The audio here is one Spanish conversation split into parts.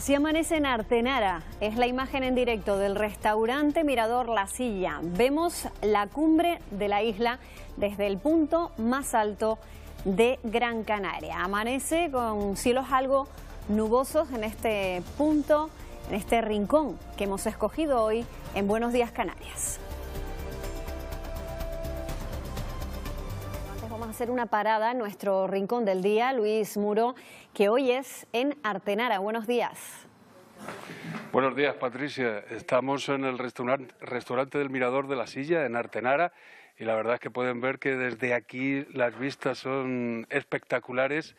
Así amanece en Artenara. Es la imagen en directo del restaurante Mirador La Silla. Vemos la cumbre de la isla desde el punto más alto de Gran Canaria. Amanece con cielos algo nubosos en este punto, en este rincón que hemos escogido hoy en Buenos Días Canarias. Antes vamos a hacer una parada en nuestro rincón del día. Luis Muro que hoy es en Artenara. Buenos días. Buenos días, Patricia. Estamos en el restaurante, del Mirador de la Silla, en Artenara, y la verdad es que pueden ver que desde aquí las vistas son espectaculares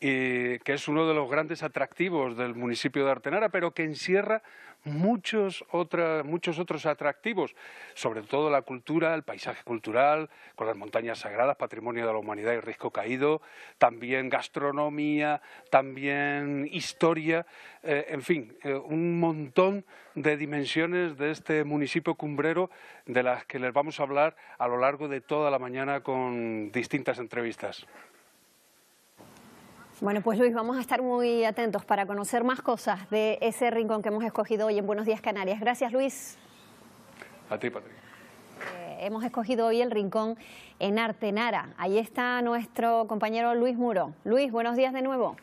que es uno de los grandes atractivos del municipio de Artenara, pero que encierra muchos, otros atractivos, sobre todo la cultura, el paisaje cultural, con las montañas sagradas, patrimonio de la humanidad y risco caído, también gastronomía, también historia, eh, en fin, eh, un montón de dimensiones de este municipio cumbrero de las que les vamos a hablar a lo largo de toda la mañana con distintas entrevistas. Bueno, pues Luis, vamos a estar muy atentos para conocer más cosas de ese rincón que hemos escogido hoy en Buenos Días Canarias. Gracias, Luis. A ti, Patricia. Eh, hemos escogido hoy el rincón en Artenara. Ahí está nuestro compañero Luis Muro. Luis, buenos días de nuevo.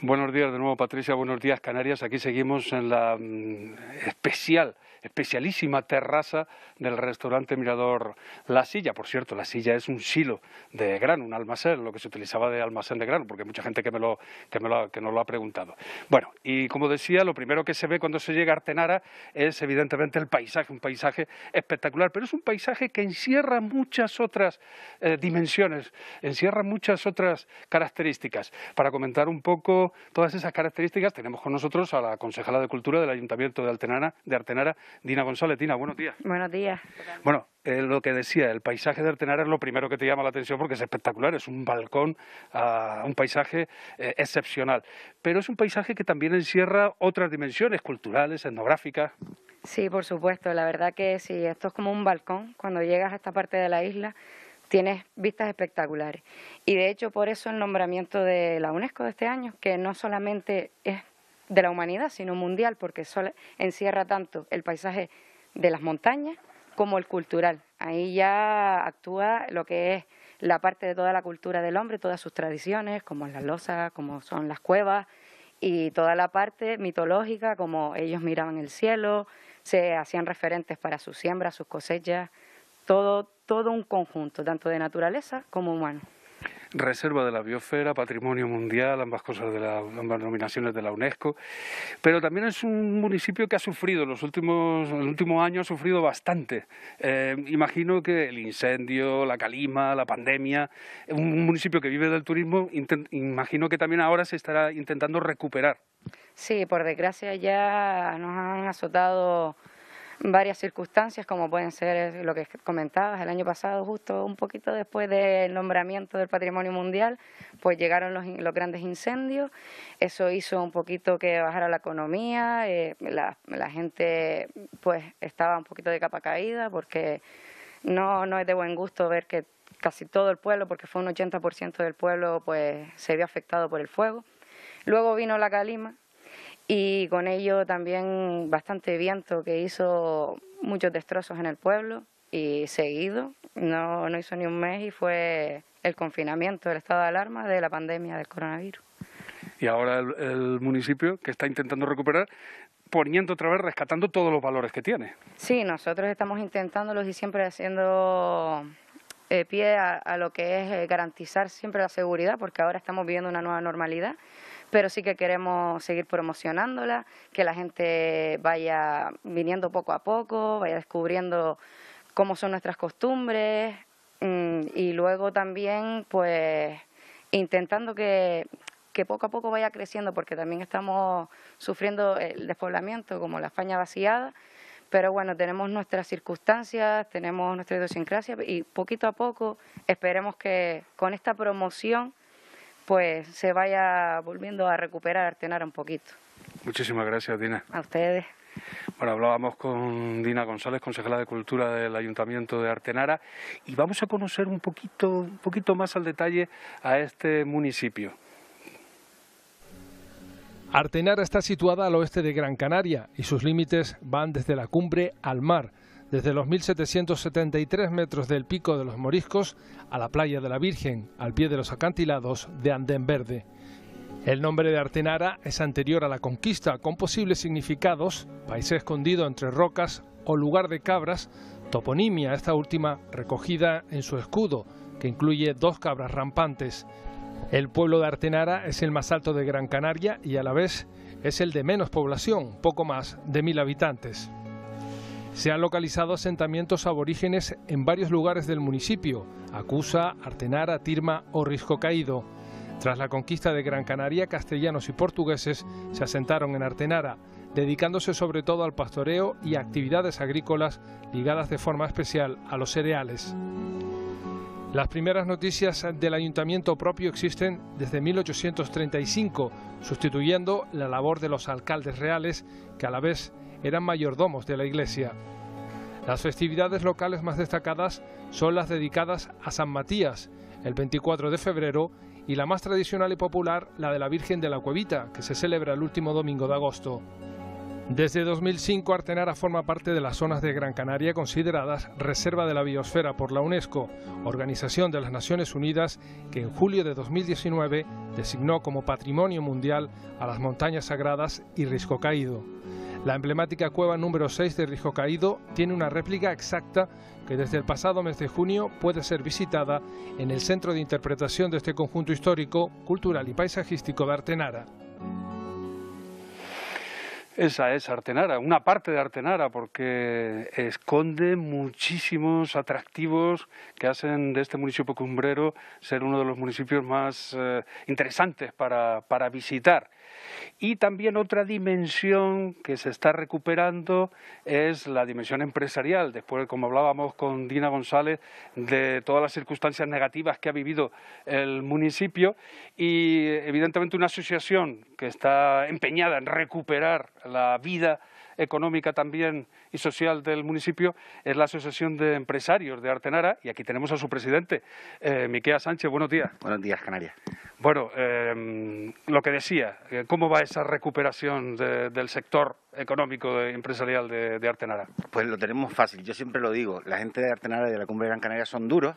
Buenos días de nuevo, Patricia. Buenos días, Canarias. Aquí seguimos en la mm, especial, especialísima terraza del restaurante Mirador La Silla. Por cierto, La Silla es un silo de grano, un almacén, lo que se utilizaba de almacén de grano, porque hay mucha gente que, me lo, que, me lo, que nos lo ha preguntado. Bueno, y como decía, lo primero que se ve cuando se llega a Artenara es evidentemente el paisaje, un paisaje espectacular, pero es un paisaje que encierra muchas otras eh, dimensiones, encierra muchas otras características. Para comentar un poco todas esas características, tenemos con nosotros a la concejala de Cultura del Ayuntamiento de Altenara, de Artenara, Dina González. Dina, buenos días. Buenos días. Bueno, eh, lo que decía, el paisaje de Artenara es lo primero que te llama la atención porque es espectacular, es un balcón, ah, un paisaje eh, excepcional. Pero es un paisaje que también encierra otras dimensiones culturales, etnográficas. Sí, por supuesto, la verdad que sí, esto es como un balcón, cuando llegas a esta parte de la isla tienes vistas espectaculares. Y de hecho por eso el nombramiento de la UNESCO de este año, que no solamente es de la humanidad, sino mundial, porque encierra tanto el paisaje de las montañas como el cultural. Ahí ya actúa lo que es la parte de toda la cultura del hombre, todas sus tradiciones, como las losas, como son las cuevas, y toda la parte mitológica, como ellos miraban el cielo, se hacían referentes para sus siembras, sus cosechas, todo, todo un conjunto, tanto de naturaleza como humano reserva de la biosfera, patrimonio mundial, ambas cosas de ambas nominaciones de la UNESCO, pero también es un municipio que ha sufrido, los últimos, el último año ha sufrido bastante. Eh, imagino que el incendio, la calima, la pandemia, un municipio que vive del turismo, imagino que también ahora se estará intentando recuperar. Sí, por desgracia ya nos han azotado varias circunstancias, como pueden ser lo que comentabas, el año pasado, justo un poquito después del nombramiento del Patrimonio Mundial, pues llegaron los, los grandes incendios, eso hizo un poquito que bajara la economía, eh, la, gente pues estaba un poquito de capa caída porque no, no es de buen gusto ver que casi todo el pueblo, porque fue un 80% del pueblo, pues se vio afectado por el fuego. Luego vino la calima, y con ello también bastante viento que hizo muchos destrozos en el pueblo y seguido, no, no hizo ni un mes y fue el confinamiento, el estado de alarma de la pandemia del coronavirus. Y ahora el, municipio que está intentando recuperar poniendo otra vez, rescatando todos los valores que tiene. Sí, nosotros estamos intentándolos y siempre haciendo eh, pie a, lo que es eh, garantizar siempre la seguridad, porque ahora estamos viviendo una nueva normalidad pero sí que queremos seguir promocionándola, que la gente vaya viniendo poco a poco, vaya descubriendo cómo son nuestras costumbres mm, y luego también pues intentando que, que poco a poco vaya creciendo porque también estamos sufriendo el despoblamiento como la España vaciada pero bueno, tenemos nuestras circunstancias, tenemos nuestra idiosincrasia y poquito a poco esperemos que con esta promoción pues se vaya volviendo a recuperar Artenara un poquito. Muchísimas gracias, Dina. A ustedes. Bueno, hablábamos con Dina González, consejera de Cultura del Ayuntamiento de Artenara, y vamos a conocer un poquito, un poquito más al detalle a este municipio. Artenara está situada al oeste de Gran Canaria y sus límites van desde la cumbre al mar desde los 1773 metros del pico de los Moriscos a la playa de la Virgen, al pie de los acantilados de Andén Verde. El nombre de Artenara es anterior a la conquista, con posibles significados, país escondido entre rocas o lugar de cabras, toponimia, esta última recogida en su escudo, que incluye dos cabras rampantes. El pueblo de Artenara es el más alto de Gran Canaria y a la vez es el de menos población, poco más de mil habitantes. Se han localizado asentamientos aborígenes en varios lugares del municipio, Acusa, Artenara, Tirma o Risco Caído. Tras la conquista de Gran Canaria, castellanos y portugueses se asentaron en Artenara, dedicándose sobre todo al pastoreo y actividades agrícolas ligadas de forma especial a los cereales. Las primeras noticias del ayuntamiento propio existen desde 1835, sustituyendo la labor de los alcaldes reales, que a la vez eran mayordomos de la iglesia. Las festividades locales más destacadas son las dedicadas a San Matías, el 24 de febrero, y la más tradicional y popular, la de la Virgen de la Cuevita, que se celebra el último domingo de agosto. Desde 2005, Artenara forma parte de las zonas de Gran Canaria consideradas Reserva de la Biosfera por la UNESCO, Organización de las Naciones Unidas, que en julio de 2019 designó como Patrimonio Mundial a las montañas sagradas y Risco Caído. La emblemática cueva número 6 de Rijo Caído tiene una réplica exacta que desde el pasado mes de junio puede ser visitada en el Centro de Interpretación de este conjunto histórico, cultural y paisajístico de Artenara. Esa es Artenara, una parte de Artenara, porque esconde muchísimos atractivos que hacen de este municipio cumbrero ser uno de los municipios más eh, interesantes para, para visitar. Y también otra dimensión que se está recuperando es la dimensión empresarial. Después, como hablábamos con Dina González, de todas las circunstancias negativas que ha vivido el municipio y evidentemente una asociación que está empeñada en recuperar la vida económica también y social del municipio es la Asociación de Empresarios de Artenara y aquí tenemos a su presidente, eh, Miquel Sánchez. Buenos días. Buenos días, Canarias. Bueno, em, lo que decía, eh, ¿cómo va esa recuperación del sector económico eh, empresarial de, Artenara? Pues lo tenemos fácil, yo siempre lo digo, la gente de Artenara y de la Cumbre de Gran Canaria son duros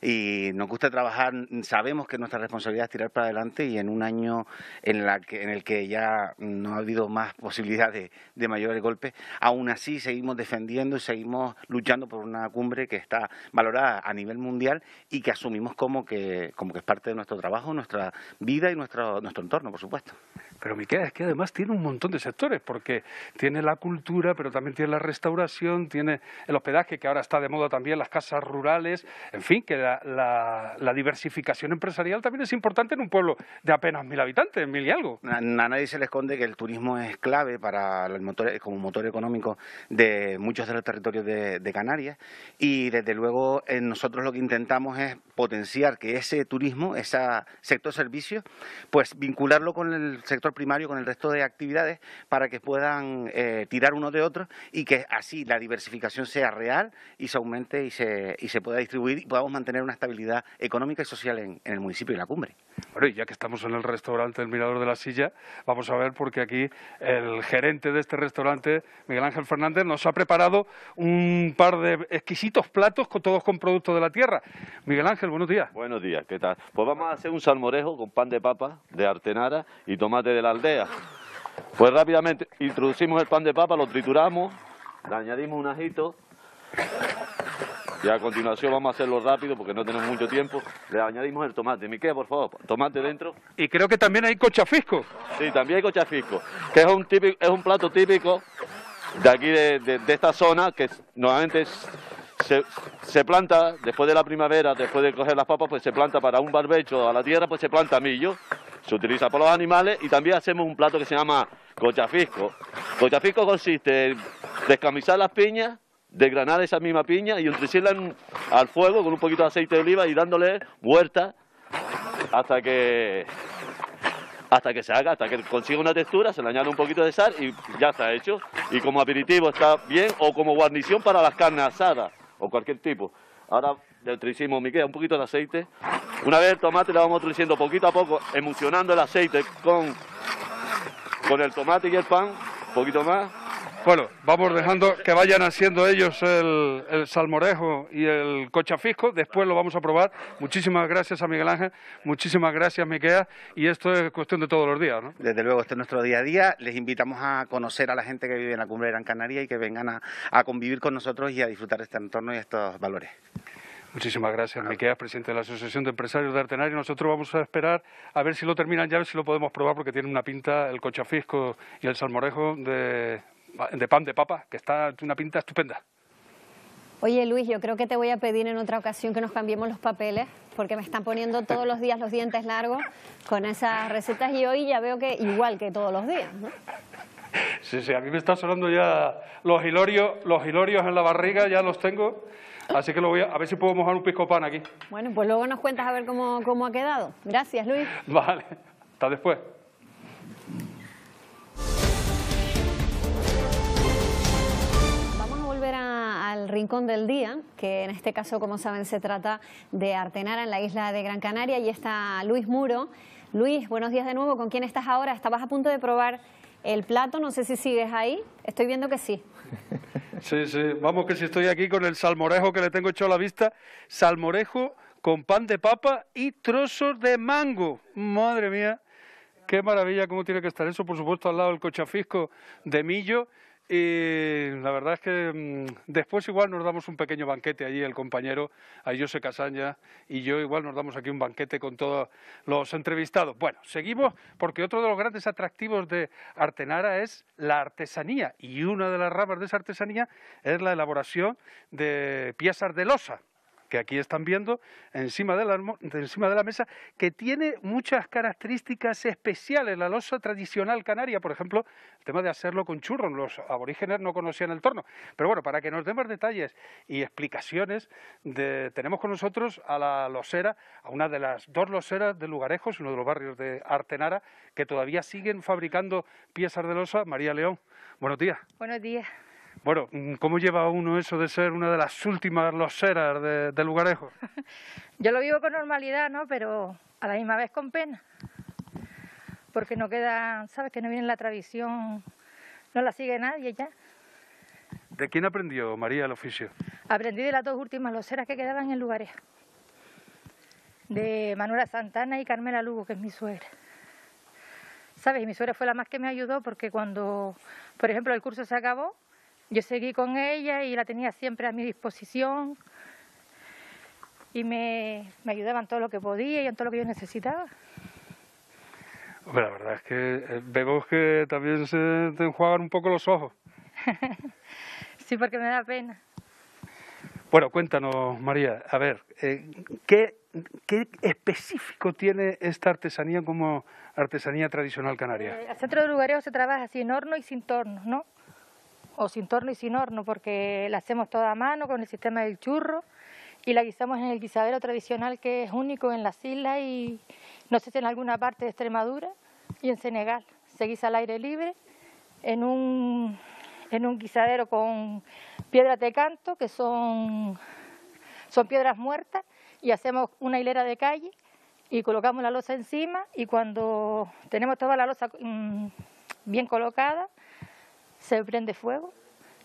y nos gusta trabajar, sabemos que nuestra responsabilidad es tirar para adelante y en un año en, la en el que ya no ha habido más posibilidades de, de mayores golpes, aún así seguimos defendiendo y seguimos luchando por una cumbre que está valorada a nivel mundial y que asumimos como que, como que es parte de nuestro trabajo, nuestra vida y nuestro, nuestro entorno, por supuesto. Pero Miquel es que además tiene un montón de sectores, porque tiene la cultura, pero también tiene la restauración, tiene el hospedaje, que ahora está de moda también, las casas rurales, en fin, que la, diversificación empresarial también es importante en un pueblo de apenas mil habitantes, mil y algo. A, nadie se le esconde que el turismo es clave para el motor, como motor económico de muchos de los territorios de, Canarias y desde luego nosotros lo que intentamos es potenciar que ese turismo, ese sector servicio, pues vincularlo con el sector primario con el resto de actividades para que puedan eh, tirar uno de otros y que así la diversificación sea real y se aumente y se, y se pueda distribuir y podamos mantener una estabilidad económica y social en, el municipio y la cumbre. Bueno, y ya que estamos en el restaurante El Mirador de la Silla, vamos a ver porque aquí el gerente de este restaurante, Miguel Ángel Fernández, nos ha preparado un par de exquisitos platos, con, todos con productos de la tierra. Miguel Ángel, buenos días. Buenos días, ¿qué tal? Pues vamos a hacer un salmorejo con pan de papa de Artenara y tomate de de la aldea. Pues rápidamente introducimos el pan de papa, lo trituramos, le añadimos un ajito y a continuación vamos a hacerlo rápido porque no tenemos mucho tiempo. Le añadimos el tomate. Miquel, por favor, tomate dentro. Y creo que también hay cochafisco. Sí, también hay cochafisco, que es un, es un plato típico de aquí, de, esta zona, que normalmente se, se, planta después de la primavera, después de coger las papas, pues se planta para un barbecho a la tierra, pues se planta millo se utiliza por los animales y también hacemos un plato que se llama cochafisco. Cochafisco consiste en descamisar las piñas, desgranar esa misma piña y introducirla al fuego con un poquito de aceite de oliva y dándole vuelta hasta que hasta que se haga, hasta que consiga una textura, se le añade un poquito de sal y ya está hecho. Y como aperitivo está bien, o como guarnición para las carnes asadas, o cualquier tipo. Ahora del tricismo Miquel, un poquito de aceite. Una vez el tomate lo vamos triciendo poquito a poco, emulsionando el aceite con, con el tomate y el pan, un poquito más. Bueno, vamos dejando que vayan haciendo ellos el, salmorejo y el cochafisco, después lo vamos a probar. Muchísimas gracias a Miguel Ángel, muchísimas gracias Miquea, y esto es cuestión de todos los días, ¿no? Desde luego, este es nuestro día a día, les invitamos a conocer a la gente que vive en la Cumbre de Gran Canaria y que vengan a, a convivir con nosotros y a disfrutar este entorno y estos valores. Muchísimas gracias, Miquel, presidente de la Asociación de Empresarios de Artenario. Nosotros vamos a esperar a ver si lo terminan ya, a ver si lo podemos probar, porque tiene una pinta el cochafisco y el salmorejo de, pan de papa, que está una pinta estupenda. Oye Luis, yo creo que te voy a pedir en otra ocasión que nos cambiemos los papeles porque me están poniendo todos los días los dientes largos con esas recetas y hoy ya veo que igual que todos los días. Sí, sí, a mí me están sonando ya los hilorios, los hilorios en la barriga, ya los tengo. Así que lo voy a, ver si puedo mojar un pisco pan aquí. Bueno, pues luego nos cuentas a ver cómo, ha quedado. Gracias, Luis. Vale, hasta después. Vamos a volver al rincón del día, que en este caso, como saben, se trata de Artenara, en la isla de Gran Canaria, y está Luis Muro. Luis, buenos días de nuevo. ¿Con quién estás ahora? Estabas a punto de probar el plato. No sé si sigues ahí. Estoy viendo que sí. Sí, sí. Vamos que si estoy aquí con el salmorejo que le tengo hecho a la vista. Salmorejo con pan de papa y trozos de mango. Madre mía. Qué maravilla cómo tiene que estar eso, por supuesto, al lado del cochafisco de millo y la verdad es que mm, después igual nos damos un pequeño banquete allí, el compañero, a José Casaña y yo igual nos damos aquí un banquete con todos los entrevistados. Bueno, seguimos porque otro de los grandes atractivos de Artenara es la artesanía y una de las ramas de esa artesanía es la elaboración de piezas de losa que aquí están viendo encima de, la, encima de la mesa, que tiene muchas características especiales. La losa tradicional canaria, por ejemplo, el tema de hacerlo con churro, los aborígenes no conocían el torno. Pero bueno, para que nos dé más detalles y explicaciones, tenemos con nosotros a la losera, a una de las dos loseras de Lugarejos, uno de los barrios de Artenara, que todavía siguen fabricando piezas de losa. María León, buenos días. Buenos días. Bueno, mm, ¿cómo lleva uno eso de ser una de las últimas loseras de, de Lugarejo? Yo lo vivo con normalidad, ¿no? Pero a la misma vez con pena. Porque no queda, ¿sabes? Que no viene la tradición, no la sigue nadie ya. ¿De quién aprendió María el oficio? Aprendí de las dos últimas loseras que quedaban en Lugarejo. De Manuela Santana y Carmela Lugo, que es mi suegra. ¿Sabes? Y mi suegra fue la más que me ayudó porque cuando, por ejemplo, el curso se acabó, yo seguí con ella y la tenía siempre a mi disposición y me, me ayudaba todo lo que podía y en todo lo que yo necesitaba. la verdad es que eh, vemos que también se te enjuagan un poco los ojos. sí, porque me da pena. Bueno, cuéntanos, María, a ver, eh, ¿qué, ¿qué, específico tiene esta artesanía como artesanía tradicional canaria? el eh, centro de lugareo se trabaja sin horno y sin tornos, ¿no? o sin torno y sin horno, porque la hacemos toda a mano con el sistema del churro y la guisamos en el guisadero tradicional que es único en las islas y no sé si en alguna parte de Extremadura y en Senegal. Se guisa al aire libre en un, en un guisadero con piedras de canto, que son, son piedras muertas, y hacemos una hilera de calle y colocamos la losa encima y cuando tenemos toda la losa mm, bien colocada, se prende fuego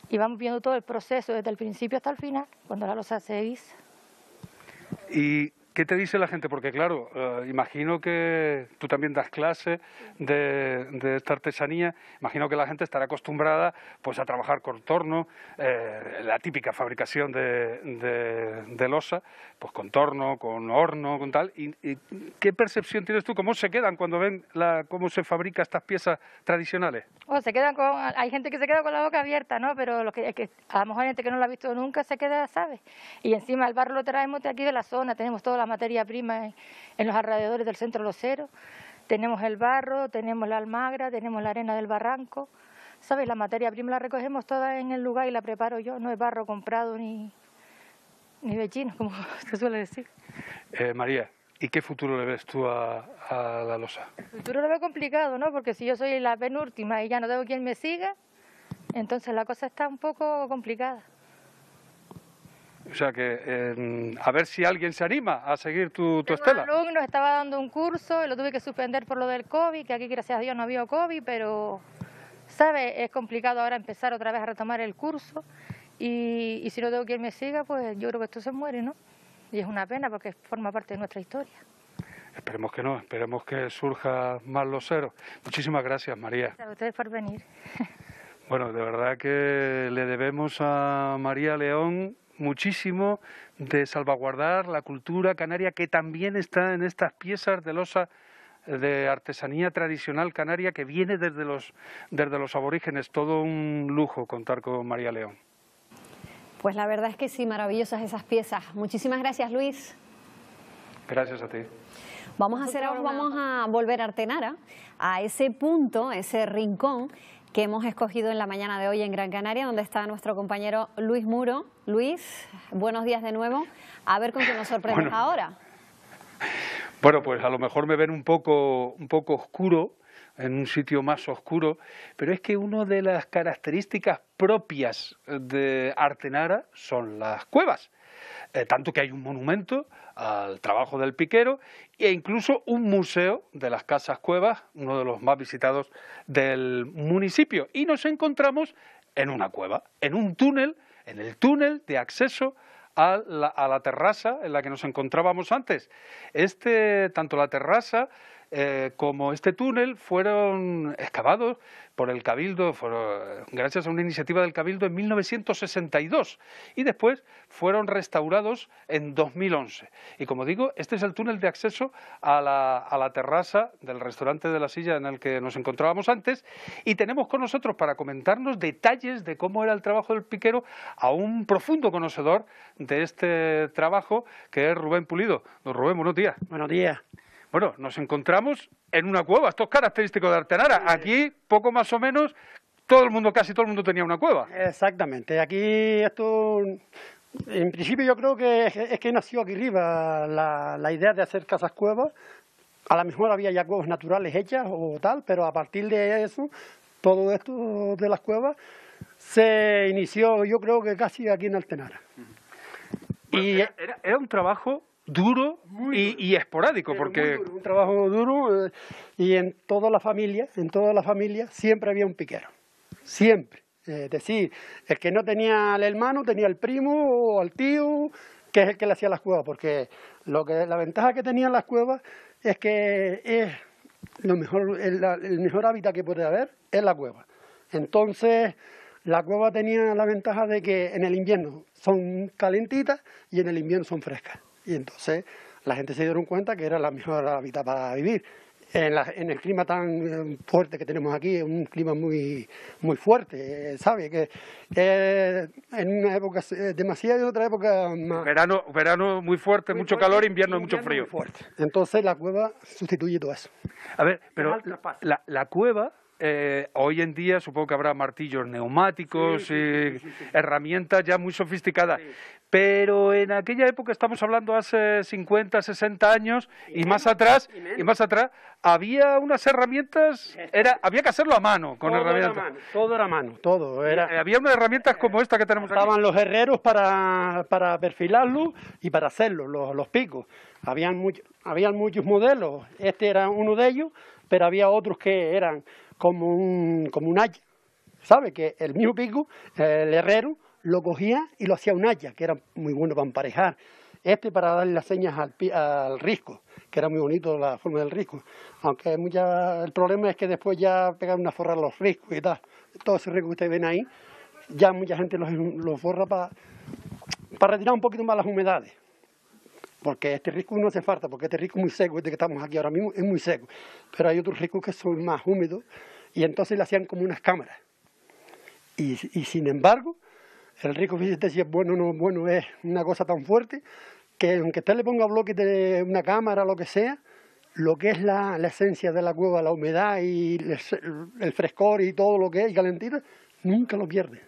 y vamos viendo todo el proceso desde el principio hasta el final, cuando la losa se guisa. Y ¿Qué te dice la gente? Porque claro, eh, imagino que tú también das clase de, esta artesanía, imagino que la gente estará acostumbrada pues, a trabajar con torno, eh, la típica fabricación de, losa, pues con torno, con horno, con tal. qué percepción tienes tú? ¿Cómo se quedan cuando ven la, cómo se fabrica estas piezas tradicionales? O se quedan con, hay gente que se queda con la boca abierta, ¿no? Pero los que, a lo mejor hay gente que no lo ha visto nunca se queda, ¿sabes? Y encima el barro lo traemos de aquí de la zona, tenemos toda la la materia prima en, los alrededores del centro ceros. Tenemos el barro, tenemos la almagra, tenemos la arena del barranco. ¿Sabes? La materia prima la recogemos toda en el lugar y la preparo yo. No es barro comprado ni, ni vecino, como se suele decir. Eh, María, ¿y qué futuro le ves tú a, a la losa? El futuro lo veo complicado, ¿no? Porque si yo soy la penúltima y ya no tengo quien me siga, entonces la cosa está un poco complicada. O sea que a ver si alguien se anima a seguir tu, tu estela. Un alumno estaba dando un curso, ...y lo tuve que suspender por lo del COVID, que aquí gracias a Dios no había COVID, pero, ...sabes, Es complicado ahora empezar otra vez a retomar el curso y, y si no tengo quien me siga, pues yo creo que esto se muere, ¿no? Y es una pena porque forma parte de nuestra historia. Esperemos que no, esperemos que surja más los ceros. Muchísimas gracias, María. Gracias a ustedes por venir. Bueno, de verdad que le debemos a María León muchísimo de salvaguardar la cultura canaria que también está en estas piezas de losa de artesanía tradicional canaria que viene desde los, desde los aborígenes. Todo un lujo contar con María León. Pues la verdad es que sí, maravillosas esas piezas. Muchísimas gracias, Luis. Gracias a ti. Vamos a hacer ahora, vamos a volver a Artenara, a ese punto, ese rincón que hemos escogido en la mañana de hoy en Gran Canaria, donde está nuestro compañero Luis Muro. Luis, buenos días de nuevo. A ver con qué nos sorprendes ahora. Bueno, pues a lo mejor me ven un poco, un poco oscuro, en un sitio más oscuro, pero es que una de las características propias de Artenara son las cuevas. Eh, tanto que hay un monumento al trabajo del piquero e incluso un museo de las casas cuevas, uno de los más visitados del municipio. Y nos encontramos en una cueva, en un túnel, en el túnel de acceso a la, a la terraza en la que nos encontrábamos antes. Este, tanto la terraza eh, como este túnel fueron excavados por el Cabildo, eh, gracias a una iniciativa del Cabildo en 1962 y después fueron restaurados en 2011. Y como digo, este es el túnel de acceso a la, terraza del restaurante de la silla en el que nos encontrábamos antes y tenemos con nosotros para comentarnos detalles de cómo era el trabajo del piquero a un profundo conocedor de este trabajo que es Rubén Pulido. Rubén, buenos días. Buenos días. Bueno, nos encontramos en una cueva, esto es característico de Artenara. Aquí, poco más o menos, todo el mundo, casi todo el mundo tenía una cueva. Exactamente, aquí esto, en principio yo creo que es, que nació aquí arriba la, idea de hacer casas cuevas. A lo mejor había ya cuevas naturales hechas o tal, pero a partir de eso, todo esto de las cuevas se inició, yo creo que casi aquí en Altenara. y era, era un trabajo duro y, esporádico porque un trabajo duro eh, y en toda la familia en toda la familia siempre había un piquero siempre es decir el que no tenía al hermano tenía al primo o al tío que es el que le hacía las cuevas porque lo que la ventaja que tenían las cuevas es que es lo mejor el, el mejor hábitat que puede haber es la cueva entonces la cueva tenía la ventaja de que en el invierno son calentitas y en el invierno son frescas y entonces la gente se dieron cuenta que era la mejor hábitat para vivir. En, en, el clima tan eh, fuerte que tenemos aquí, es un clima muy, muy fuerte, eh, ¿sabe? Que eh, en una época demasiado y en otra época Verano, verano muy fuerte, mucho calor, invierno, mucho frío. Entonces la cueva sustituye todo eso. A ver, pero la cueva eh, hoy en día supongo que habrá martillos neumáticos, herramientas ya muy sofisticadas. Pero en aquella época, estamos hablando hace 50, 60 años y, más atrás, y, más atrás, había unas herramientas, era, había que hacerlo a mano con todo herramientas. todo era a mano, todo. Eh, había unas herramientas como esta que tenemos aquí. Estaban los herreros para, para perfilarlo y para hacerlo, los, picos. habían muchos modelos, este era uno de ellos pero había otros que eran como un, como un haya, ¿sabe? Que el mío pico, el herrero, lo cogía y lo hacía un haya, que era muy bueno para emparejar. Este para darle las señas al, risco, que era muy bonito la forma del risco. Aunque el problema es que después ya pegaron a los riscos y tal. todo ese risco que ustedes ven ahí, ya mucha gente los, los forra para, para retirar un poquito más las humedades porque este rico no hace falta, porque este rico es muy seco, este que estamos aquí ahora mismo es muy seco, pero hay otros ricos que son más húmedos y entonces le hacían como unas cámaras. Y, sin embargo, el rico fíjate si es bueno no bueno, es una cosa tan fuerte que aunque usted le ponga bloque de una cámara, lo que sea, lo que es la, esencia de la cueva, la humedad y el, frescor y todo lo que es, y calentita, nunca lo pierde.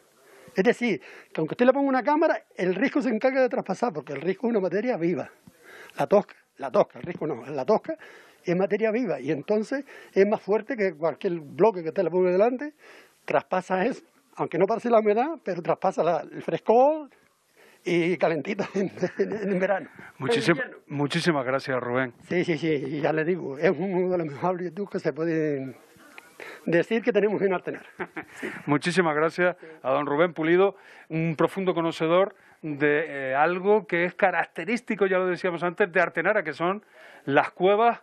Es decir, que aunque usted le ponga una cámara, el risco se encarga de traspasar, porque el risco es una materia viva. La tosca, la tosca, el risco no, la tosca es materia viva y entonces es más fuerte que cualquier bloque que usted le ponga delante, traspasa eso, aunque no pase la humedad, pero traspasa la, el fresco y calentito en, verano. muchísimas gracias, Rubén. Sí, sí, sí, ya le digo, es uno de los mejores que se pueden decir que tenemos que Artenar. Muchísimas gracias a don Rubén Pulido, un profundo conocedor de eh, algo que es característico, ya lo decíamos antes, de Artenara, que son las cuevas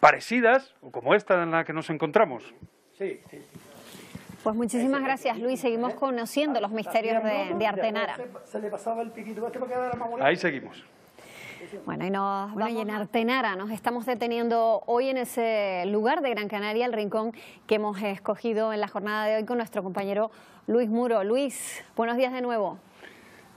parecidas o como esta en la que nos encontramos. Sí, Pues muchísimas gracias, Luis. Seguimos conociendo los misterios de, Artenara. Se le pasaba el piquito. Ahí seguimos. Bueno, y nos vamos en Artenara nos estamos deteniendo hoy en ese lugar de Gran Canaria, el rincón que hemos escogido en la jornada de hoy con nuestro compañero Luis Muro. Luis, buenos días de nuevo.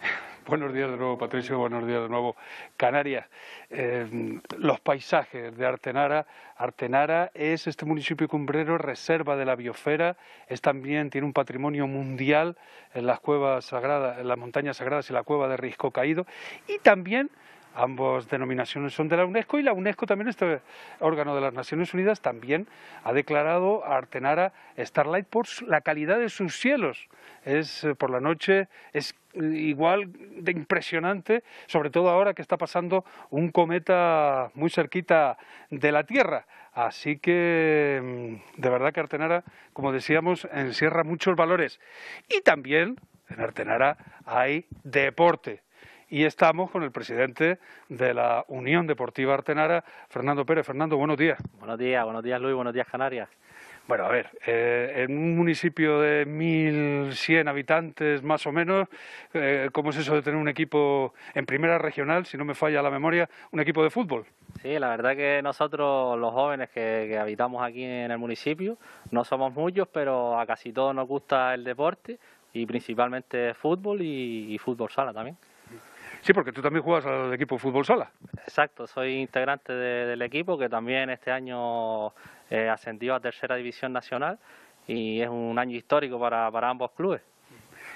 Buenos días de nuevo, Patricio. Buenos días de nuevo, Canarias. Eh, los paisajes de Artenara. Artenara es este municipio cumbrero, reserva de la biosfera. Es también, tiene un patrimonio mundial en las cuevas sagradas, en las montañas sagradas y la cueva de Risco Caído. Y también Ambos denominaciones son de la UNESCO y la UNESCO también, este órgano de las Naciones Unidas, también ha declarado a Artenara Starlight por la calidad de sus cielos. Es eh, por la noche, es igual de impresionante, sobre todo ahora que está pasando un cometa muy cerquita de la Tierra. Así que mm, de verdad que Artenara, como decíamos, encierra muchos valores. Y también en Artenara hay deporte y estamos con el presidente de la Unión Deportiva Artenara, Fernando Pérez. Fernando, buenos días. Buenos días, buenos días Luis, buenos días Canarias. Bueno, a ver, eh, en un municipio de 1.100 habitantes más o menos, eh, ¿cómo es eso de tener un equipo en primera regional, si no me falla la memoria, un equipo de fútbol? Sí, la verdad que nosotros los jóvenes que, habitamos aquí en el municipio, no somos muchos, pero a casi todos nos gusta el deporte y principalmente fútbol y fútbol sala también. Sí, porque tú también juegas al equipo de Fútbol Sala. Exacto, soy integrante del equipo que también este año eh, ascendió a Tercera División Nacional y es un año histórico para, ambos clubes.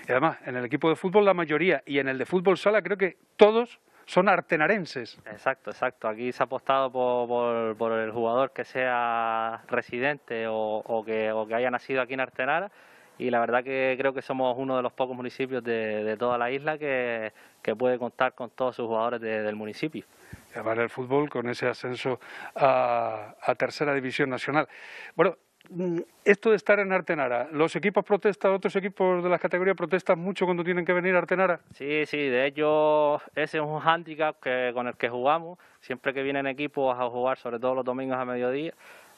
Y además, en el equipo de fútbol la mayoría y en el de Fútbol Sala creo que todos son artenarenses. Exacto, exacto. Aquí se ha apostado por, el jugador que sea residente o que haya nacido aquí en Artenara y la verdad que creo que somos uno de los pocos municipios de, toda la isla que, que, puede contar con todos sus jugadores del municipio. Y además el fútbol con ese ascenso a, tercera división nacional. Bueno, mm, esto de estar en Artenara, ¿los equipos protestan, otros equipos de las categorías protestan mucho cuando tienen que venir a Artenara? Sí, sí, de hecho ese es un hándicap que, con el que jugamos, siempre que vienen equipos a jugar, sobre todo los domingos a mediodía,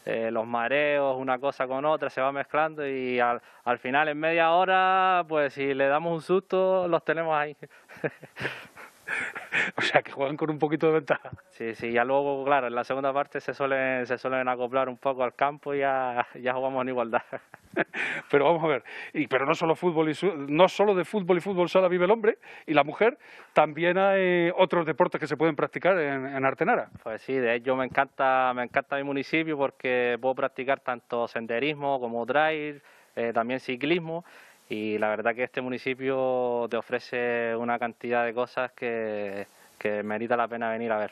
eh, los mareos, una cosa con otra, se va mezclando y al, al final en media hora, pues si le damos un susto, los tenemos ahí. o sea, que juegan con un poquito de ventaja. Sí, sí, ya luego, claro, en la segunda parte se suelen, se suelen acoplar un poco al campo y ya, ya jugamos en igualdad. pero vamos a ver, y, pero no solo, fútbol y no solo de fútbol y fútbol sola vive el hombre y la mujer, también hay otros deportes que se pueden practicar en, Artenara. Pues sí, de hecho me encanta, me encanta mi municipio porque puedo practicar tanto senderismo como drive, eh, también ciclismo y la verdad que este municipio te ofrece una cantidad de cosas que, que merita la pena venir a ver.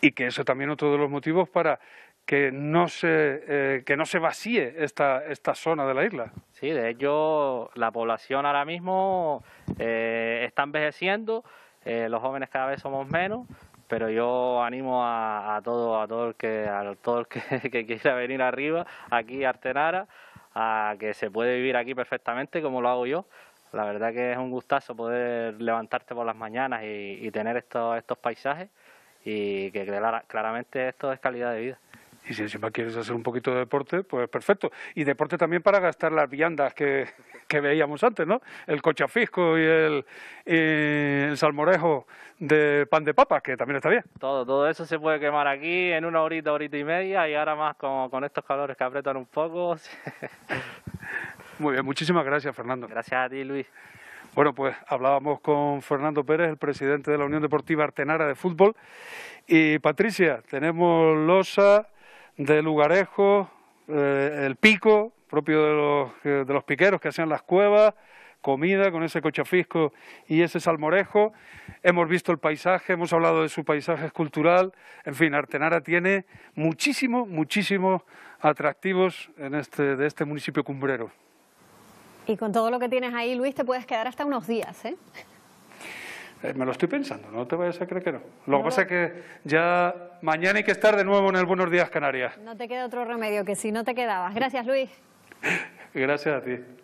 Y que eso también otro de los motivos para que no se, eh, que no se vacíe esta, esta zona de la isla. Sí, de hecho la población ahora mismo eh, está envejeciendo, eh, los jóvenes cada vez somos menos, pero yo animo a, todo a todo el que a todo que, que quiera venir arriba aquí a Artenara a que se puede vivir aquí perfectamente como lo hago yo. La verdad que es un gustazo poder levantarte por las mañanas y, tener estos, estos paisajes y que claramente esto es calidad de vida. Y si encima quieres hacer un poquito de deporte, pues perfecto. Y deporte también para gastar las viandas que, veíamos antes, ¿no? El cochafisco y el, el salmorejo de pan de papas, que también está bien. Todo, todo eso se puede quemar aquí en una horita, horita y media, y ahora más con, con estos calores que apretan un poco. Muy bien, muchísimas gracias, Fernando. Gracias a ti, Luis. Bueno, pues hablábamos con Fernando Pérez, el presidente de la Unión Deportiva Artenara de Fútbol. Y Patricia, tenemos losa, de lugarejo, eh, el pico, propio eh, de los, piqueros que hacían las cuevas, comida con ese cochafisco y ese salmorejo. Hemos visto el paisaje, hemos hablado de su paisaje escultural. En fin, Artenara tiene muchísimo, muchísimos atractivos en este, de este municipio cumbrero. Y con todo lo que tienes ahí, Luis, te puedes quedar hasta unos días, ¿eh? Eh, me lo estoy pensando, no te vayas a creer que no. Lo que pasa es que ya mañana hay que estar de nuevo en el Buenos Días Canarias. No te queda otro remedio que si no te quedabas. Gracias, Luis. Gracias a ti.